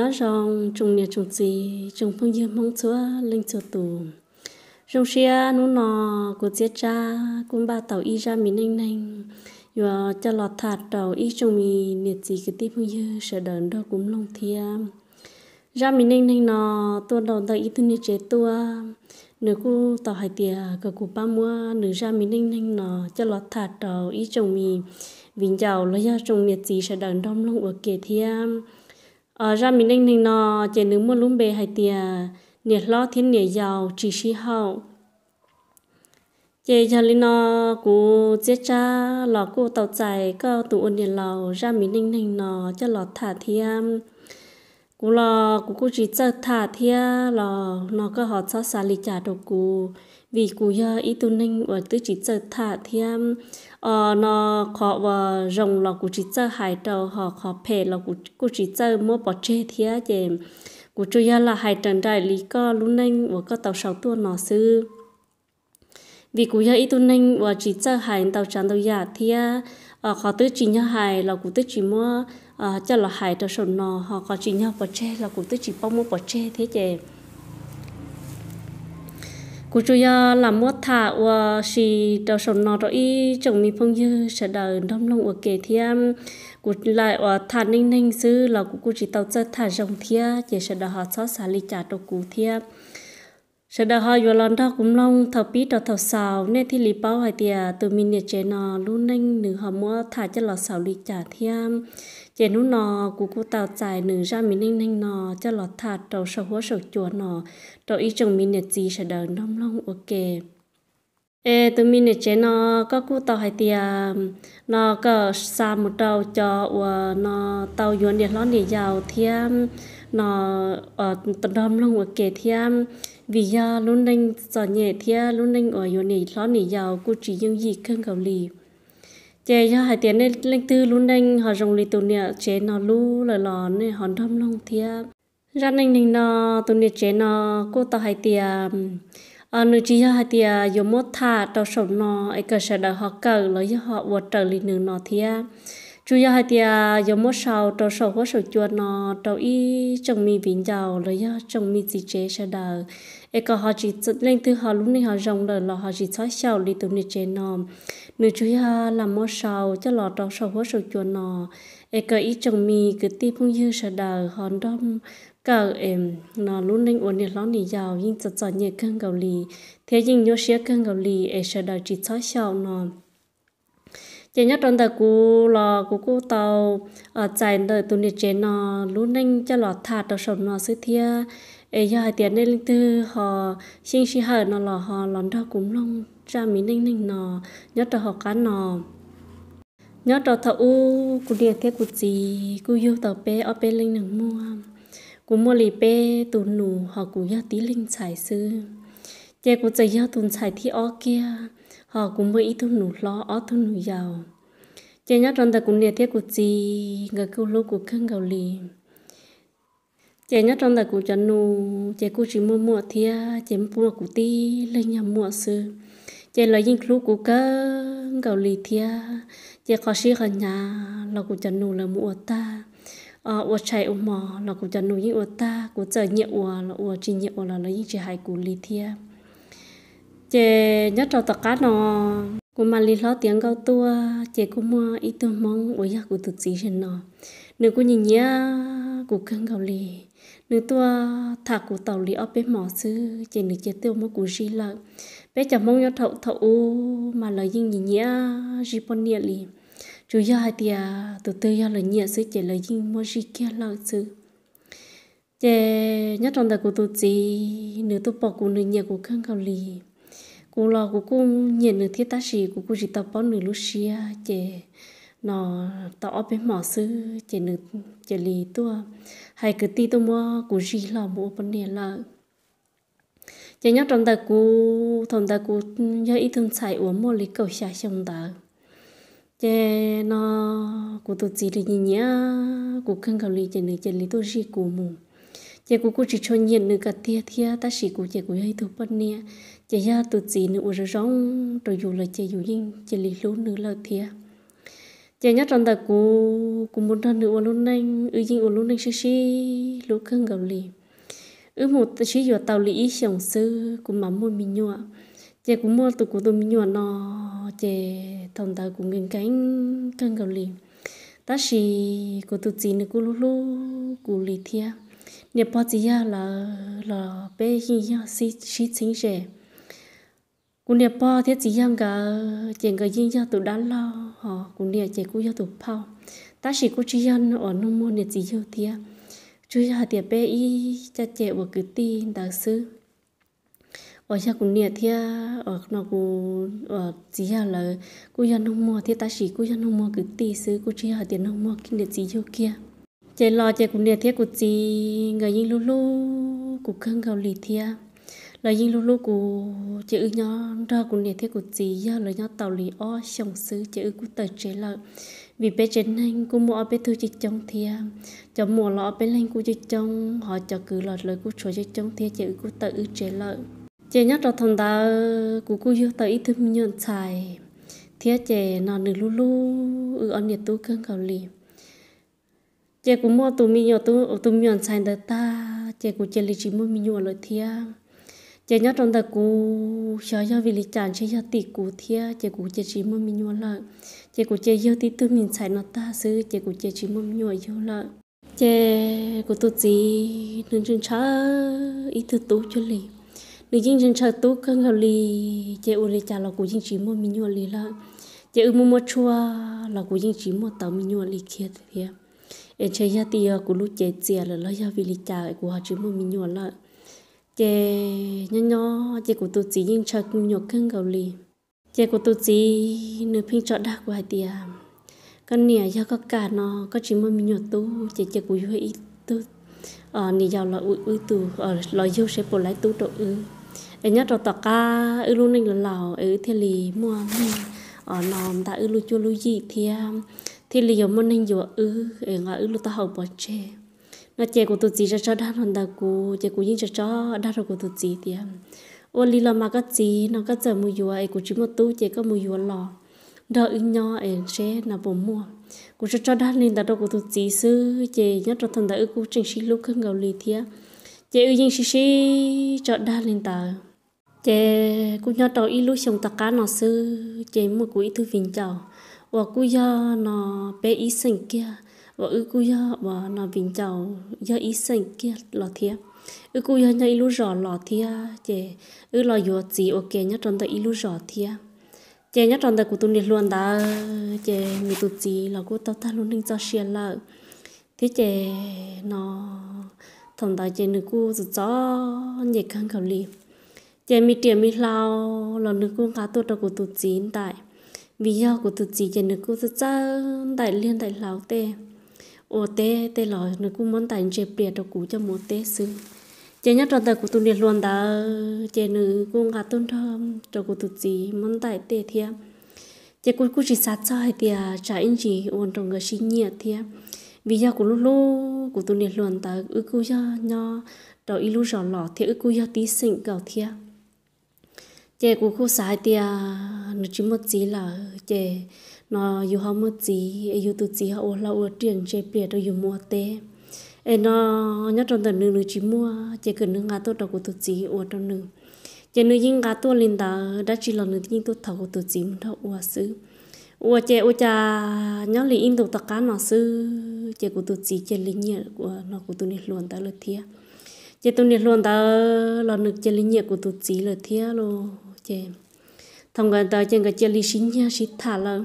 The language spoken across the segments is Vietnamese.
nhớ rong trùng nhà trùng gì trùng phong dương mong chúa linh chúa tù rong xia nú nò của chia cha cũng ba tàu y ra mình anh anh và cho lọt thạt tàu y trùng mì nhiệt gì cái tiếp phong dương sẽ đờn đâu cũng long thia ra mình anh anh nò tôi đầu tàu y tư nhiệt chế tua nửa cu tàu hải tiề cờ cụ ba mua nửa ra mình anh anh nò cho lọt thạt tàu y trùng mì vinh giàu lấy ra trùng nhiệt gì sẽ đờn đông long ở kề thiam ra mình nên nên nó chỉ nướng một lúm bề hay tiền nhiệt lo thiên nhiệt giàu chỉ sĩ hậu chị cho lên nó cú chết cha lò cú tàu chạy có tụ ôn điện lò ra mình ninh ninh nó cho lọt thả thiam cú lo cú cú chỉ chơi thả thia lo nó có họ cho xả lì trả đồ cú vì cú nhớ ít tu ninh và tư chỉ chơi thả thia ờ nó khó và rồng lo cú chỉ chơi hải trầu họ khó phê lo cú cú chỉ chơi mua bỏ chê thia chè cú chủ giờ là hải trần đại lý có lúc ninh và có tàu sáu tua nó sư vì cú nhớ ít tu ninh và chỉ chơi hải tàu tràn tàu giả thia ờ khó tư chỉ nhớ hải lo cú tư chỉ mua à cho là hại cho sổ nọ họ có chỉ nhau bỏ che là cũng tới chỉ bao mua bỏ che thế chè cụ chú ya là mua thả và xì cho sổ nọ rồi chồng mi phong dư sẽ đời đông long ở kề thiam cụ lại ở thả ninh ninh sư là cụ cụ chỉ tao chơi thả rồng thia chỉ sẽ đời họ xót xả ly trả cho cụ thiam sẽ đào hoa vừa lần đó cũng long thầu pít đào thầu xào nên thì lý bao hay tiệt từ mình nhà chế nò luôn nên nửa họ mua thả cho lọ xào lý trả thêm chế nú nò cú cú tàu chạy nửa ra mình nên nên nò cho lọ thả đầu sầu hóa sầu chùa nò đầu ý chồng mình nhà gì sẽ đào nông long ok từ mình nhà trẻ nọ có cô tàu hay tiề nọ có xa một đầu cho nọ tàu yuan để lót để giàu thiam nọ ở tận đom long ok thiam vì ya luôn đánh giỏ nhẹ thia luôn đánh ở chỗ này lo này giàu cô chỉ dùng gì cân cầu lì chè ya hai tiền nên lên tư luôn đánh họ dùng lì tụi nè chế nó lu lờ lò nên hòn thâm long thia ra nên nên nó tụi nè chế nó cô tao hai tiền à ờ, nữ chỉ hai tiền dùng một thà tao sống nó ấy cơ sở đại họ cờ lấy họ vượt trở lì nửa nó thia chú ya hai tia yo mo sao to so ho so chuột nó to y trong mi vĩnh giàu rồi ya trong mi gì chế sẽ đờ e có họ chỉ lên thứ họ lúc này họ rong rồi là họ chỉ xói sao đi tụi này chế nó nữ chú ya làm mo sao cho lọ to so ho so chuột nó e có y trong mi cứ ti phong dư sẽ đờ hòn đông cả em nó luôn lên uốn nhiệt lo đi giàu nhưng chợt chợt nhiệt cơn gạo lì thế nhưng nhớ xía cơn gạo lì e sẽ đờ chỉ xói sao nó chỉ nhất trong tờ cú lò cú cú tàu ở chạy đời tụi nít chế nó lú ninh cho lọ thả tàu sầu nó sư thia ấy giờ hai tiền nên tư họ xin xí hở nó lò họ lòn đó cũng long cha mí ninh ninh nó nhất cho họ cá nó nhất cho thợ u cú điện thế cú gì cú yêu tàu bé ở pe linh nương mua cú mua lì bé tụi nụ họ cú giờ tí linh xài sư chế cú chơi giờ tuần xài thì ở kia họ cũng mới ít thu nụ lo ó thu nụ giàu chỉ nhớ trong đời cũng liệt thiết của chị người câu lô của khăn gạo lì chỉ nhớ trong đời của cho nụ chỉ cô chỉ mua mua thia chỉ mua của ti lên nhà mua sư chỉ là những lúc của khăn gạo lì thia chỉ có sĩ ở nhà là của cho nụ là mua ta ờ ua chạy ua mò là của cho nụ những ua ta của chờ nhẹ ua là ua chỉ nhẹ ua là lấy những chỉ hai của lì thia chè nhớ trâu tạc cá nó cũng mà lý lo tiếng câu tua chè cũng mua ít tua mong ủi ya à, của tự chỉ trên nó nếu cô nhìn nhá cô căng câu lì nếu tua thả cô tàu lì ở bên mỏ sư chè nữ chè tiêu mong cô gì là bé chả mong nhớ thậu thậu mà lời dinh nhìn nhá gì bọn nhẹ lì chú gia hai tia tụi tôi ya lời nhẹ sư chè lời dinh mua gì kia là sư chè nhớ trong đời của tụi chỉ nếu tôi bỏ cô nữ nhẹ cô căng câu lì cô lo cô cô nhận được thiết ta xì cô cô chỉ tập bón nửa lúc xia chè nó tỏ bên mỏ sư chè nửa chè lì tua hay cứ ti tôi mua cô gì lo mua vấn đề là chè nhóc trong ta cô thằng ta cô nhớ ít thương xài uống mua lấy cầu xà xong ta chè nó cô tôi chỉ được nhìn nhá cô khăn cầu lì chè nửa chè lì tôi chỉ cô mù chè cô cô chỉ cho nhận được cả tia tia ta chỉ cô chè cô ấy thuộc vấn đề chỉ ra từ gì nữa uống rong rồi dù là chị dù yên chị lì lú nữa là thia chị nhắc rằng ta cú cú muốn thân nữa uống luôn anh ư yên uống luôn anh xí xí lú khăn gạo lì ư một xí giờ tàu lì xiong sư cũng mắm mua mình nhua chỉ cũng mua từ cú tụi mình nhua nó chỉ thằng ta cũng ngang cánh khăn gạo lì ta xí cú tụt gì nữa cú lú lú cú lì thia nè bao giờ là là bé hi xí xí chính rẻ cú nè po thiết chỉ rằng cả chuyện cả gì cho tụi đã lo họ cú nè chạy cú cho tụi phao ta chỉ cú chỉ rằng ở nông môn nè chỉ cho thia chú cho tiệp bé y cha chạy và cứ ti đặc sư ở cha cú nè thia ở nó cú ở chỉ là là cú cho nông môn thế ta chỉ cú cho nông môn cứ ti sư cú chỉ là tiền nông môn kinh nè chỉ cho kia chạy lo chạy cú nè thia cú chỉ người như lulu cú không gạo lì thia là yên lúc lúc cô chữ nhá ra của nè thế của chị ya là nhá tàu lý o sòng xứ chữ của tờ chế lợi vì bé trên anh của mua bé thư chị trong thia cho à. mùa lọ bé lên của chữ trong họ cho cứ lọt lời của chỗ chị trong thia à, chữ của tờ ư chế lợi chế nhắc cho thằng ta của cô yêu tờ ít thêm nhọn xài thia trẻ nó được lúc lúc ư nhiệt tu cơn cầu lì chế cũng mua tụi mi nhỏ tu tụi mi ăn xài đợt ta chế cũng chế lì chỉ mua mi nhỏ lời thiêng à giờ nhớ trong ta cũ sợ cho vì lý chán chơi cho tỷ cũ thia chị cũ chị chỉ mong mình nhua lợi chị cũ chị yêu tí tư mình xài nó ta xứ chị cũ chị chỉ mong nhua yêu lợi chị cũ tôi gì đừng chân chờ ít thứ tú cho lì đừng chính chân chớ tú cân hợp lì chị u lý chán là cũ chính chỉ mong mình nhua lì lợi chị u mua mua chua là cũ chính chỉ mua tàu mình nhua lì kia thì em chơi cho tí cũ lúc chị chị là lo cho vì lý chán của họ chỉ mong mình nhua lợi chè nhỏ nhỏ chè của tôi chỉ nhìn chờ cùng nhột cưng gầu lì chè của tôi chỉ nửa pin chọn đa của hai tia con nè do có cả nó có chỉ mơ mình nhột tu chè chè của yêu ít tu ở nè giàu lọ ui ui tu ờ lọ yêu sẽ bỏ lại tu độ ư ở nhất rồi tọa ca ư luôn nên là lào ở thiên lì mua ở ờ, nòm ta ư lu chua lu gì thì thì lì giống món nên dùa ư ở ngã ư lu ta hậu bỏ chè nó che của tụi chị cho cho đa hơn đa cô che của những cho cho đa rồi của tụi chị thì ô lý là mà các chị nó các giờ mua vừa ấy của chị một tu che có mua vừa lò đỡ in nho ấy che là bổ mua của cho cho đa lên đa đâu của tụi chị sư che nhất cho thằng đỡ của trình sĩ lúc không gạo lì thía che ư những sĩ sĩ cho đa lên đa che cũng nhớ đầu ít lúc xong tất cả nó sư chè một cuối thứ vinh chào và cũng ya nó bé ý sinh kia và ư cú ya và nó bình chào ya ý sinh kia lọ thia ư cú ya nhá ilu rõ lọ thia chè ư lọ yo chỉ ok nhá trong tay ilu rõ thia chè nhá trong tay của tôi luôn đã chè mi tu chỉ là của tao ta luôn nên cho xe là thế chè nó thằng ta chè nữ cú rất rõ nhẹ khăn khẩu li chè mi tiền mi lao là nữ cú cá tôi đâu của tôi chín tại vì do của tôi chỉ chè nữ cú rất rõ đại liên đại lao tê ô tê tê lò nó cũng món tài chế bìa cho cũ cho mô tê sư chế nhất trong tờ của tôi luôn đã chế nữ cũng gạt tôn thơm cho của tôi chỉ món tài tê thia chế cũng cũng chỉ sát cho hay tia trả in chỉ ôn trong người sinh nhiệt thia vì do của lúc lúc của tôi luôn đã ư cú cho nho đó ít lúc rõ lọ thia ư cú cho tí sinh cầu thia chế của khu sai tia nó chỉ một gì là chế nó yêu họ mất gì yêu tụt gì họ lâu tiền chơi bể rồi yêu mua té ấy nó nhất trong tận nương nương chỉ mua chỉ cần nương ngã tốt đầu của tự gì ở trong nương chỉ nương yên ngã tốt lên đó đã chỉ là nương yên tốt thầu của tự gì mình thầu ở xứ ở chè ở chà nhớ lý in tụt tất cả nó xứ chỉ của tự gì chế lý nhẹ của nó của tự này luôn tới lượt thiệt chế tự này luôn tới là nương chế lý nhẹ của tự gì lượt thiệt luôn chế, thông qua tới chỉ cái chế lý sinh nhá sinh thả là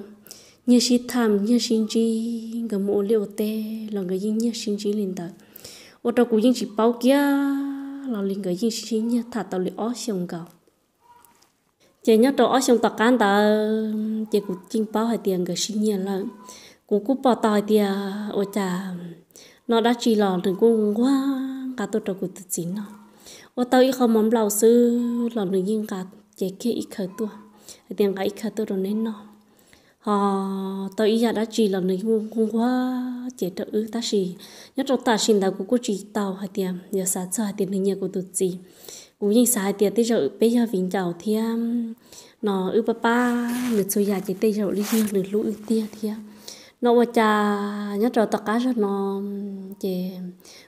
nhớ sĩ tham nhớ sinh chi cái mộ liệu tê là người gì nhớ sinh chi liền tới ô tô cũng chỉ bao kia là liền cái gì sinh nhớ thả tàu liền ó xong cầu chỉ nhớ tàu ó xong tàu cán tàu chỉ cũng chinh bao hai tiền cái sinh nhớ là cũng cũng bỏ tàu tiền ô cha nó đã chỉ là đừng cũng quá cả tôi tàu cũng tự chính nó ô tàu ít không mắm lầu sư là người yên cả chỉ kia ít khởi tua tiền cả ít khởi tua rồi nên nó ờ tôi ý là đã chỉ là người ngu ngu quá chỉ trợ ư ta chỉ nhớ trong ta xin đạo của cô chỉ tàu hai tiền nhớ sáng cho hai tiền hình như của tụt gì cũng như sáng tiền tới giờ bây giờ vĩnh chào thì um, nó ư ba ba người xôi già chỉ tới giờ đi riêng người lũ ư tia thì um. nó qua cha nhớ trong ta cá cho nó chỉ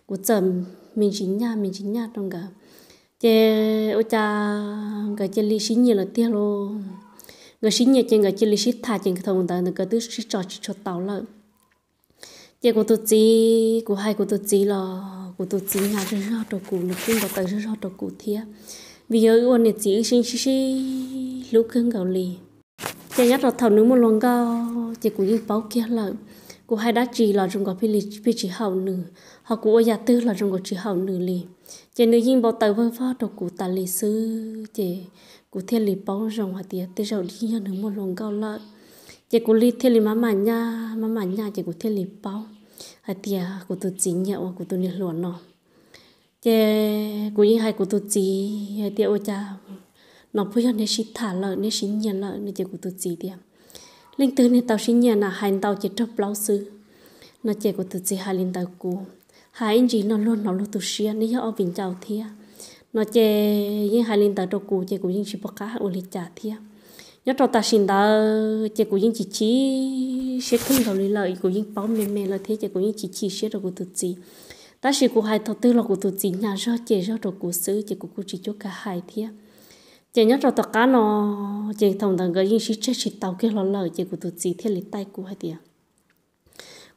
của chồng mình chính nhà mình chính nhà trong cả chỉ ô cha cái chỉ lý sinh nhiều là tiền luôn người sinh nhật chẳng người chỉ lấy ship thà chẳng thông ta người cái cứ ship trò cho tàu lợ chỉ của tôi chỉ của hai của tôi chỉ là của tôi chỉ là rất rõ trò cụ lực cũng có tới rất rõ trò cụ thiệt vì giờ cái này chỉ sinh sinh xí lúc cưng gạo lì chỉ nhất là thầu nước một lần cao chỉ của những báo kia là của hai đá chỉ là trong có phi lì phi chỉ hậu nữ họ của ở nhà tư là trong có chỉ hậu nữ lì chỉ nữ yên bảo tới với phó trò cụ tà lịch sư chỉ cụ thiên lý bao rồng hả tiệt tê rộng đi nhân hướng một luồng cao lợi chị cụ lý thiên lý má mà nha má mà nha chị cụ thiên lý bao hả tiệt cụ tụ chỉ nhậu cụ tụ nhiệt luận nó chị cụ yên hai cụ tụ chỉ hả tiệt ôi cha nó bây giờ nên sinh thả lợi nên sinh nhận lợi nên chị cụ tụ chỉ tiệt linh tư nên tao sinh nhận là hai tao chỉ trộm lão sư nó chị cụ tụ chỉ hai linh tao cụ hai anh chị nó luôn nó luôn tụ xia nên họ bình chào thiệt nó chè những hai linh tàu trâu cù chè cù những chỉ bọc cá hạt lịch trả thia nhớ trâu ta xin ta chè cù những chỉ chỉ sẽ không đầu lý lợi cù những bảo mềm mềm là thế chè cù những chỉ chỉ sẽ được cù tự gì ta chỉ cù hai thầu tư là cù tự gì nhà do chè do trò cù xứ chè cù cù chỉ cho cả hai thia chè nhớ trâu tất cả nó chè thông thằng cái những chỉ chết chỉ tàu cái lo lợi chè cù tự gì thế lấy tay cù hai thia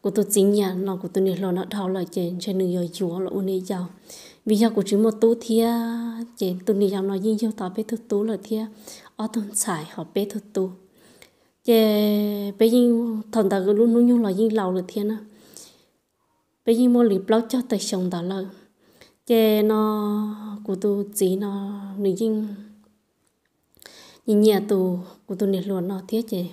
cù tự gì nhà nó cù tự này lo nó thao lợi chè chè nửa giờ chúa là uni giàu vì giờ của chúng một tu thia chỉ tu này dòng nói riêng yêu tao biết thực tu là thia ở tuần xài họ biết thực tu chỉ bây giờ thằng ta cứ luôn luôn là riêng lâu là thia nữa bây giờ mua lịp lâu cho tới sống đó là chỉ nó của tu chỉ nó nữ riêng nhìn nhẹ tu của tu này luôn nó thia chỉ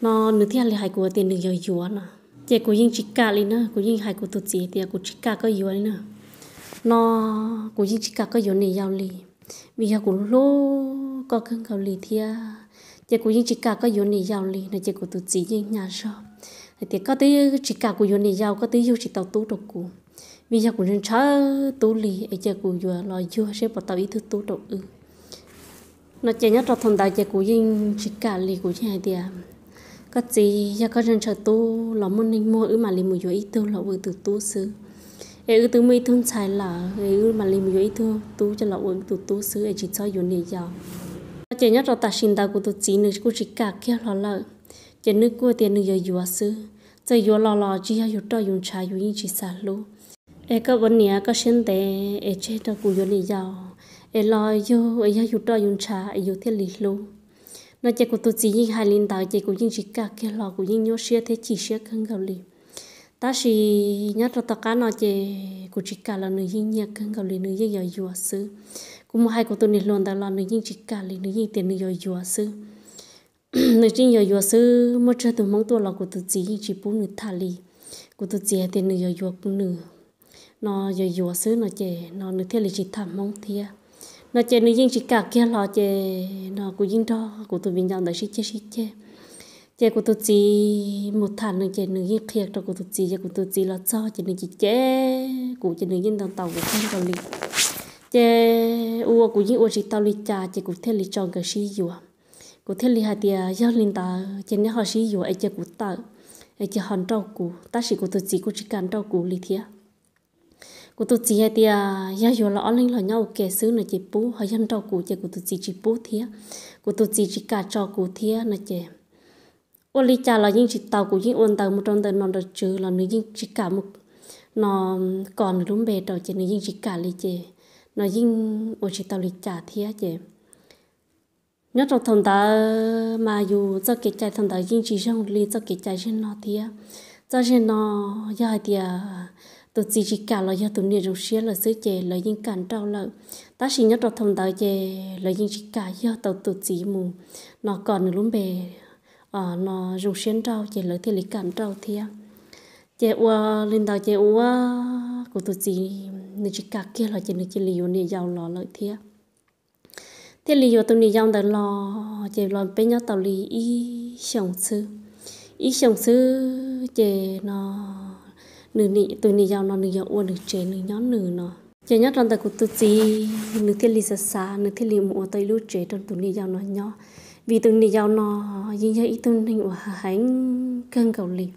nó nữ thia là hai của tiền được yêu yêu nó chỉ của riêng chỉ cả lên nữa của riêng hai của tu chỉ thì của chỉ cả có yêu lên nữa nó cũng chỉ cả cái giống này giàu lì vì họ cũng lố có cân cầu lì thì chỉ cũng chỉ cả cái giống này giàu lì là chỉ cũng tự chỉ riêng nhà sao thì có tới chỉ cả của giống này giàu có tới yêu chỉ tàu tú độc cụ vì giờ cũng nên chờ tú lì ấy chỉ cũng vừa lo vừa sẽ bắt tàu ý thức tú độc ư nó chỉ nhất là thằng đại chỉ cũng yên chỉ cả lì của nhà thì à. có gì giờ có nên chờ tu lo muốn nên mua ư mà lì mua vừa ít tư lo vừa từ tu xứ ấy từ mấy thôn xài là ấy mà lên mấy thôn tú cho là uống tú tú xứ ấy chỉ cho uống này giờ chỉ nhất là ta xin ta của tôi chỉ nữa của chỉ cả kia là là chỉ nước của tiền nữa giờ uống xứ giờ uống lò lò chỉ hay uống trà uống trà uống như chỉ xả lú ấy các vấn nhà các sinh tế ấy chết đó của uống này giờ ấy lo yêu ấy hay uống trà uống trà ấy uống thiết lý lú nó chỉ của tôi chỉ hai linh đạo chỉ của những chỉ cả kia lò của những nhớ xe thế chỉ xe không gặp liền ta chỉ nhất là tất cả nó chỉ của chỉ cả là nữ nhân nhạc không có lý nữ nhân giờ dùa sư cũng một hai cô tôi này luôn ta là nữ nhân chỉ cả lý nữ nhân tiền nữ giờ dùa sư nữ nhân giờ dùa sư một chơi tôi mong tôi là cô tôi chỉ chỉ bốn người thà lý cô tôi chỉ tiền nữ giờ dùa cũng nữa, nó giờ dùa sư nó chỉ nó nữ thiên lý chỉ thầm mong thia nó chỉ nữ nhân chỉ cả kia là chỉ nó của nhân đó cô tôi bình dân đã chỉ chết chỉ chết giờ của tôi chỉ một thằng nữa giờ nữa yên khiết cho của tôi chỉ giờ của tôi chỉ là cho giờ nữa chỉ chế cô giờ nữa yên tàu tàu của con tàu liền giờ u của yên u chỉ tàu liền cha giờ cô thế liền chọn cái gì rồi cô thế liền hai tia giờ linh ta giờ nữa họ gì rồi ai giờ cô ta ai giờ hòn trâu cô ta chỉ của tôi chỉ cô chỉ cần trâu cô liền thiệt cô tôi chỉ hai tia giờ rồi là anh là nhau kẻ xứ nữa chỉ bố họ dân trâu của giờ cô tôi chỉ chỉ bố thiệt của tôi chỉ chỉ cả trâu cô thiệt nữa chứ ô lý cha là những chỉ tàu của những ôn tàu một trong tàu nó trừ là những chỉ cả một nó còn đúng bề tàu chỉ những chỉ cả lý chè nó những ô chỉ tàu lý cha thế chè nhớ trong thằng ta mà dù cho cái trái thằng ta những chỉ trong lý cho cái trái trên nó thế cho trên nó dài thì tụi chỉ chỉ cả là do tụi nhiều trong xe là xứ chè là những cản trâu lợ ta chỉ nhớ trong thằng ta chè là những chỉ cả do tàu tụi chỉ mù nó còn đúng bề Ờ, à nó dùng xuyên trâu chỉ lợi thì lấy cảm trâu thì chị ua ờ, lên tàu chị ua ờ, của tụi chị nên chị cắt kia là chị nên chị liều nên giàu lo lợi thì à. thế liều tụi này giàu đó là chị lò bên nhau tàu lì y sống sư y sống sư chị nó nữ nị tụi này giàu nó nữ giàu ua nữ trẻ nữ nhóm nữ nó chị nhất trong tàu của tụi chị nữ thiết lý xa xa nữ thiết lý mua tây lúa trẻ trong tụi này giàu nó nhỏ vì từng đi giao nó dinh dơ ít từng hình của hánh cơn cầu lì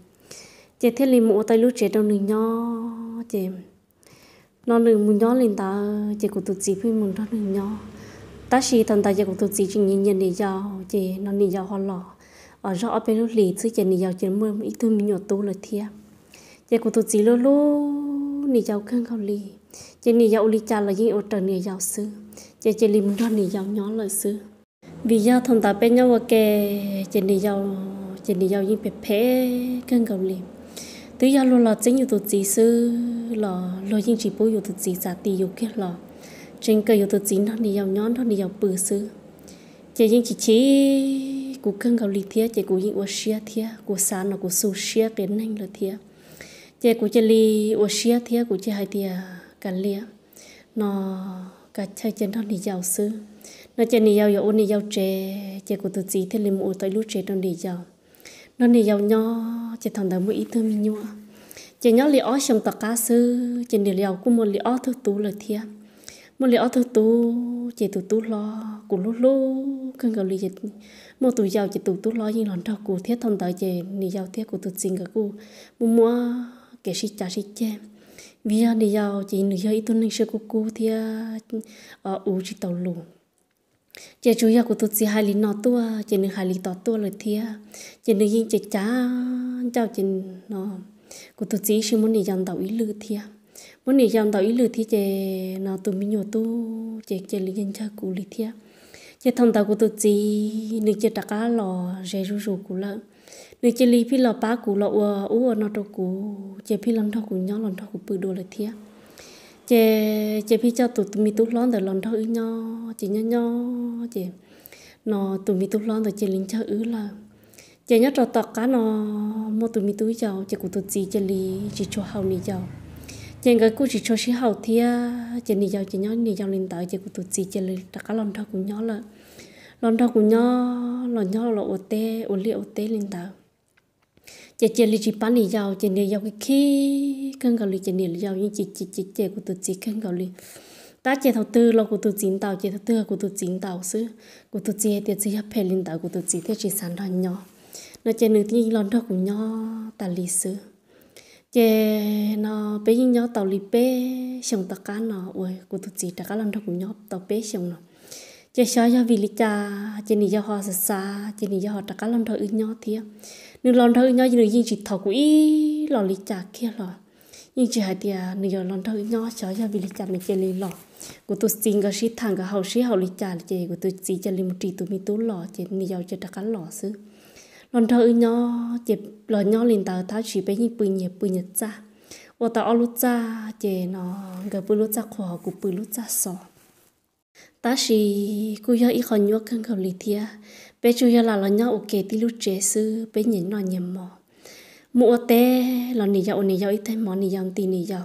chế thiết lì mũ tay lúc trẻ trong đường nhỏ, chế nó đường một nhỏ lên ta chế của tụt gì phim mùng đó đường nhỏ. ta chỉ thằng ta chế của tụt gì chỉ nhìn nhận đi giao chế nó đi giao hoa lò ở rõ bên lúc lì chứ chế đi giao chế mưa ít từng mình nhỏ tu là thiệt chế của tụt gì lô lô đi giao cơn cầu lì chế đi giao lì cha là những ở trần đi giao sư chế chế lì một đó đi giao nhỏ lời sư vì do thông ta bên nhau kề trên đi giàu trên đi giàu những bẹp phe cân cầu liềm tự do luôn là chính yếu tụt gì sư là lo những chỉ bố yếu tụt gì giả tì yếu kia là trên cơ yếu tụt chính thằng đi giàu nhón thằng đi giàu bự sư chỉ những chỉ chỉ của cân cầu liềm thiệt chỉ của những ô xia thiệt của sán là của su xia biến nhanh là thiệt chỉ của chỉ li ô xia thiệt của chỉ hai thiệt cả liềm nó cả chơi trên thằng đi giàu sư nó chơi này giàu ôn này giàu trẻ chơi của tụi chị thế liền mua tới lúc trẻ trong này giàu nó này giàu nho chơi thằng đầu mua thơm thôi mình nhua chơi nhó liễu trong tọt cá sư chơi này liễu cũng một liễu thứ tú lời thiệt một liễu thứ tú chơi tụi tú lo cũng lúc lúc cần gạo liền một tụi giàu chơi tụi tú lo nhưng lần đầu của thiết thằng đầu chơi này giàu thiết của tụi chị cả cụ mua mua cái gì chả gì chơi vì giờ này giàu chị nữ giàu ít tuần nên sẽ cô cô thì ở u chỉ tàu lùn chị chú ya của tôi chỉ hai lý nó tua chị nên hai lý tỏ tua lời thia chị nên yên chị cha cháu chị nó của tôi chỉ chỉ muốn đi dàn đạo ý lư thia muốn đi dàn đạo ý lư thia chị nó tụi mình nhổ tu chị chị lý dân cha của lý thia chị thông tàu của tôi chỉ nên chị đặt cá lò rẻ rú rú của lợn nên chị lý phi lò ba của lọ ua ua nó đâu của chị phi lăn đâu của nhau lăn đâu của bự đồ lời thia chị chị phi cho tụi mi tụt lon rồi lon thơ nho chị nho nho chị nó tụi mi tụt lon rồi chị lính cho ứ là chị nhớ trò tọt cá nó mua tụi mi túi giàu chị cũng tụt gì chị lì chị cho hậu nị giàu chị người cũng chị cho sĩ hậu thia chị nị giàu chị nhớ nị giàu lên tới chị cũng tụt gì chị lì trà cá lon thơ cũng nhớ là lon thơ cũng nhớ lon nhớ là ô tê ô liệu ô tê lên tới chị chị lịch chị bán lý giàu chị này giàu cái khi căn gạo lịch chị này giàu những chị chị chị chị của tôi chị căn gạo lý ta chị thầu tư lo của tôi chính tàu chị thầu tư của tôi chính tàu xứ của tôi chị tiền chị hấp hệ linh tàu của tôi chị thế chị sản đoàn nhỏ nó chị nữ tiên lon thóc của nhỏ ta lý xứ chị nó bé nhỏ tàu lý bé xong tất cả nó ui của tôi chị tất cả lon thóc của nhỏ tàu bé xong nó chế cho do vì lý cha chế này cho họ xa chế này cho họ tất cả lòng thở ư nhau thì nếu lòng thở ư nhau thì nếu gì chỉ thở quỹ lò lý cha kia lò nhưng chỉ hai thì nếu giờ lòng thở ư nhau xóa do vì lý cha này chế lý lò của tôi xin cái sĩ thằng cái hậu sĩ hậu lý cha chế của tôi chỉ cho lý một chỉ tôi mới tú lò chế này do chế tất cả lò xứ lòng thở ư nhau chế lò nhau liền tàu tháo chỉ bé như bự nhẹ bự nhẹ cha và tàu ở lút cha chế nó gặp bự lút cha khỏa của bự lút cha sọ ta chỉ cứ yêu ít hơn nhau cần cầu lý thia bé chú yêu là lo nhau ok tí lúc trẻ sư bé nhìn nó nhầm mò mua té là nỉ dầu nỉ dầu ít thêm mò nỉ dầu tí nỉ dầu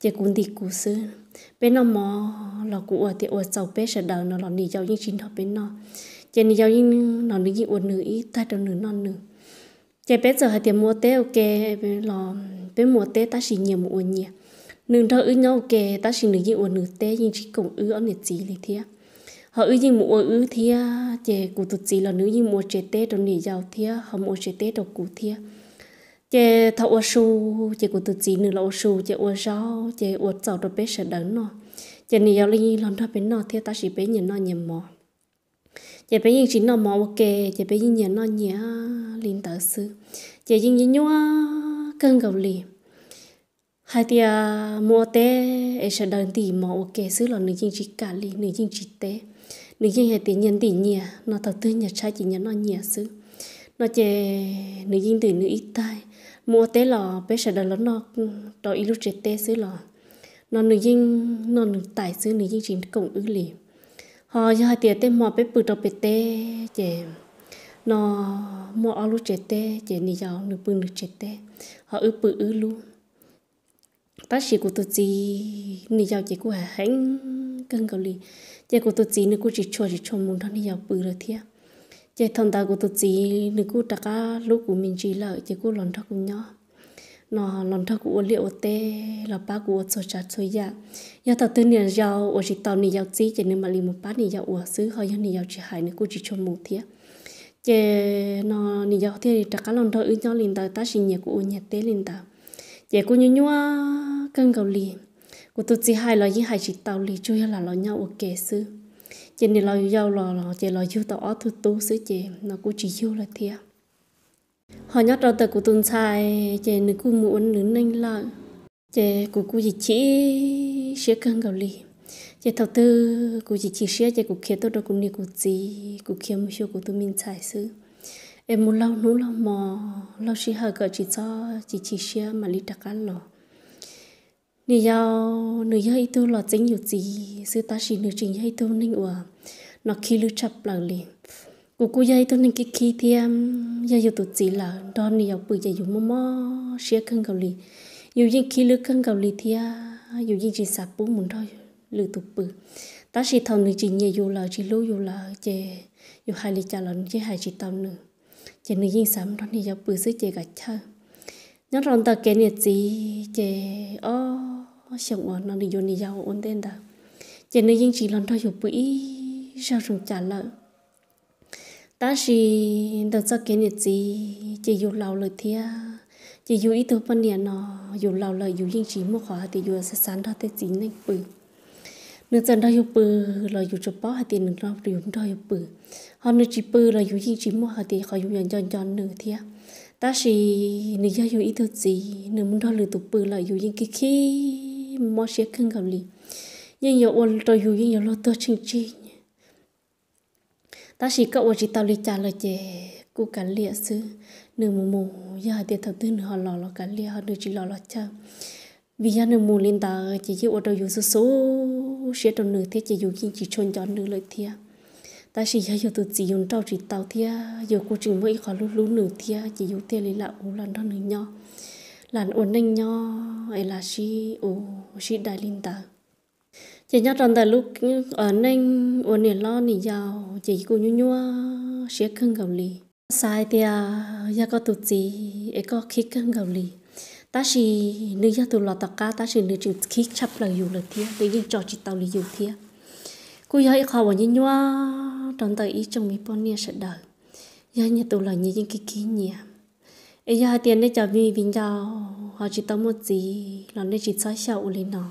chỉ cũng tí cú sư bé nó mò là cú ở thì ở sau bé sẽ đào nó là nỉ dầu nhưng chín thọ bé nó chỉ nỉ dầu nhưng nó nỉ dầu ở nữ ít thay trong nữ non nữ chỉ bé giờ hay tiền mua té ok lo, bé mua té ta chỉ nhiều mua nhiều nương đó ư nhau kề ta xin được những uẩn nửa tế nhưng chỉ cùng ư ở nhiệt gì này thia họ ư những mua ư thia chè cụ tụt gì là nữ nhưng mua chè tế trong nỉ giàu thia họ mua chè tế trong cụ thia chè thọ ô su chè cụ tụt gì nửa là ô su chè ô rau chè ô chảo đồ bé sợ đắng nọ chè nỉ giàu linh lần thọ bé nọ thia ta chỉ bé nhìn nọ nhìn mò chè bé nhưng chỉ nọ mò ok chè bé nhưng nhìn nọ nhỉ linh tờ sư chè nhưng nhìn nhua cân gầu liền hai tia mua té ấy sẽ đơn tỷ mà ok xứ là nữ chính chỉ cả li nữ chính chỉ té nữ chính hệ tiền nhân tỷ nhẹ nó thật tư nhà trai chỉ nhớ nó nhẹ xứ nó chè nữ chính tỷ nữ ít tai mua té lò bé sẽ đơn lớn nó đó ít lúc trẻ té xứ lò nó nữ chính nó nữ tài xứ nữ chính chỉ cộng ứ lì họ giờ hai tia té mua bé bự đầu bé té chè nó mua áo lúc trẻ té chè nữ giàu nữ bự nữ trẻ té họ ứ bự ứ luôn bác sĩ của tôi chỉ nị giàu chỉ của hắn cân cầu lì chỉ của tôi chỉ nữ của chỉ cho chỉ cho muốn thằng nị giàu bự rồi thiệt chỉ thằng ta của tôi chỉ nữ của đặc á lúc của mình chỉ lợi chỉ của lần thắc của nhau nó lần thắc của liệu tê là ba của tôi chả tôi ya ya ta tên nị giàu ở chỉ tao nị giàu chỉ chỉ nên mà lì một bát nị giàu ở xứ hơi hơn nị giàu chỉ hại nữ của chỉ cho muốn thiệt chỉ nó nị giàu thiệt đặc á lần thắc ứng nhau liền ta ta sinh nhật của nhà tê liền ta chị cô nhớ nhua căng cầu lì cô tôi chỉ hai lời với hai chị tàu lì chui là lo nhau ở kề sư chị này lo yêu lo lo chị lo yêu tàu ở thu tu sứ chị nó cô chỉ yêu là thiệt họ nhắc đầu tờ của tuần sai chị nữ cô muốn nữ nên là chị của cô chỉ chỉ sẽ căng cầu lì chị thầu tư cô chỉ chỉ sẽ chị của kia tôi đâu cũng đi cô gì cô kia một số của tôi mình sai sư em muốn lâu nú lâu mò lâu xí hờ cỡ chỉ cho chỉ chỉ xia mà lý đặc ăn lò nửa giàu nửa giàu ít tu là chính nhiều gì sư ta chỉ nửa trình hay tu ninh ủa nó khi lưu chập lờ liền cô cô dây tu ninh cái khi thì em giờ giờ tu chỉ là đó nửa giàu bự giờ dùng mò mò xia cân cầu li. dù gì khi lưu cân cầu li thì dù à, gì chỉ sạp bún muốn thôi lưu tu bự ta chỉ thằng nửa trình nhiều dù là chỉ lưu dù là chè dù hai lý cha lần chỉ hai chỉ tao nửa chỉ nữ yên sắm đó thì dọc bự sứ chị gạch thơ nhớ rằng ta kể nhiệt gì chị ô sống ở nó đi vô đi giàu ổn đó chị nữ yên chỉ lần thôi chụp bụi sao rừng trả lợi ta chỉ đợt sau kể nhiệt gì chị dù lâu lời thia chị dù ý tưởng phân điện nó dù lâu lời dù yên chỉ một khóa thì dù sẽ sáng tới chính nên bự นึกจนได้ยุบปือเราอยู่จะป้อหาตีนรอบริวได้ยุบปือ họ nữ chỉ bự là dù gì chỉ mua họ thì họ dùng nhận chọn chọn nữ thì ta chỉ nữ giáo dục ý thức gì nữ muốn đó lừa tụ bự là dù gì cái khi mua xe khăn gặp liền nhưng nhiều ôn rồi dù gì nhiều lo tôi chừng chi ta chỉ cậu chỉ tao lấy trả lời trẻ cô cả lịa sư nửa mù mù giờ tiền thầu tư nửa lò lò cả lịa họ nửa chỉ lò lò chờ vì giờ nửa mù lên ta chỉ chỉ ô đầu dùng số số sẽ trong nửa thế chỉ dùng chỉ chôn cho nửa lời thiệt ta chỉ hay giờ từ chỉ dùng trâu chỉ tàu thia giờ cô trình mới khó lú lú nửa thia chỉ dùng thia lấy là ô lần đó nửa nho lần ổn định nho ấy là chỉ ô chỉ đại linh tờ chỉ nhắc rằng tại lúc ở nên ổn định lo nỉ giàu chỉ cô nhu nhu sẽ cưng gầu lì sai thia giờ có tụt gì ấy có khi cưng gầu lì ta chỉ nữ gia tụi lọ tạc ca ta chỉ nửa chỉ khi chập là dùng là thia để cho chỉ tàu lì dùng thia cô giờ ấy khó bỏ nhớ trong tới ý trong mi bọn nia sẽ đời giờ nhà tụ là như những cái kỹ nhà ấy giờ tiền để cho vì vì giờ họ chỉ tao một gì là nên chỉ sai sẹo lên nó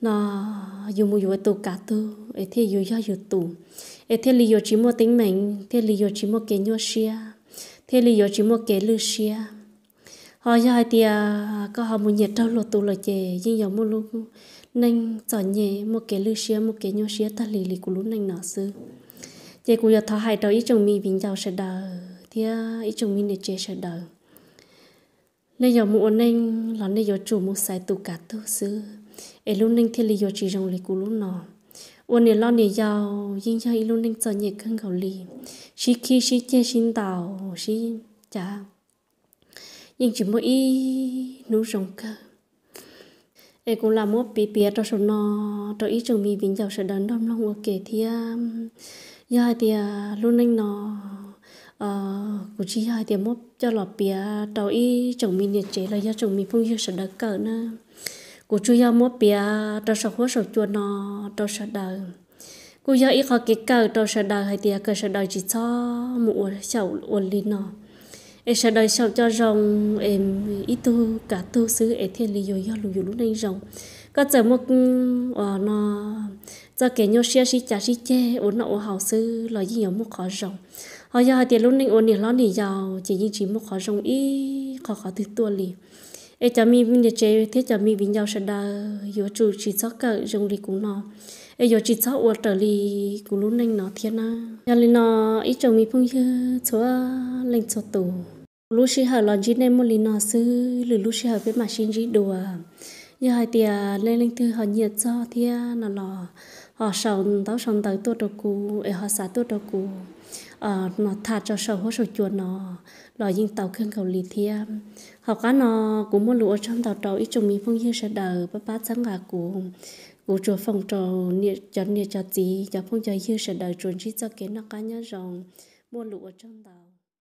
nó dùng một dụng tụ cả tư ấy thế dùng giờ dùng tụ ấy thế lý do chỉ một tính mình thế lý do chỉ một cái nhau xia thế lý do chỉ một cái lư xia họ giờ thì có họ muốn nhiệt đâu lột tụ là chè nhưng giờ một lúc nên chọn nhẹ một cái lư xia một cái nhau xia ta lì lì của lúc nành nọ xưa thế cũng giờ thọ hai đầu ít chồng mi vĩnh giàu sẽ đờ thì ít chồng mi để chơi sẽ đờ nên giờ muộn anh là nên giờ chủ muốn xài tụ cả tu sư ấy luôn nên thì lý giờ chỉ rằng lý của luôn nọ ôn này lo này giàu nhưng cho ít luôn nên sợ nhiệt không cầu lì chỉ khi chỉ chơi xin tàu chỉ chả nhưng chỉ mỗi nụ rồng cơ ấy cũng là một bí bí cho số nọ, cho ít chồng mi vĩnh giàu sẽ đón đông long ok thì um, giờ thì luôn anh nó ờ, của chị hai thì mốt cho lọ bia tàu y chồng mình nhiệt chế là do chồng mình phong yêu sản đặc cỡ nữa cô chú do mốt bia tàu sợ hố sợ chua nó tàu sợ đỡ cô do ít khó cái cỡ tàu sợ đỡ hay thì cờ sợ đỡ chỉ cho mụ sầu uốn lì nó em sợ đỡ sầu cho rồng em ít tu cả tu xứ em thiên lý do do lù dù lúc này rồng có giờ mốt nó giờ kể nhau xia xí chả xí chê uống nọ hào sư lo gì nhau mua khó rồng họ giờ tiền lúc này uống nhiều lo này giàu chỉ như chỉ mua khó rồng ý khó khó thứ tua lì ê chả mi mình để chế thế chả mi bình giàu sơn đa yếu chủ chỉ sót cả rồng lì cũng nọ ê yếu chỉ sót uống trở lì cũng lúc này nó thiên na nhà lì nó ít chồng mi phong như cho lệnh cho tù lúc xí hở lon gì nên một lì nó sư lử lúc xí hở với mà xin gì đùa giờ hai tia lên lên thư họ nhiệt cho thiên nó lò họ ờ, sầu tao sầu tới tôi đâu cú họ xả tôi đâu cú nó thả cho sầu hỗ sầu chuột nó lo yên tàu khương cầu lì thia họ cá nó cũng muốn lụa trong tàu tàu ít chồng mi phong hiên sẽ đờ bá bá sáng gà cú cú chùa phòng trò nhiệt cho nhiệt cho gì cho phong cho hiên sẽ đờ chuột chỉ cho kiến nó cá nhá rồng mua lụa trong tàu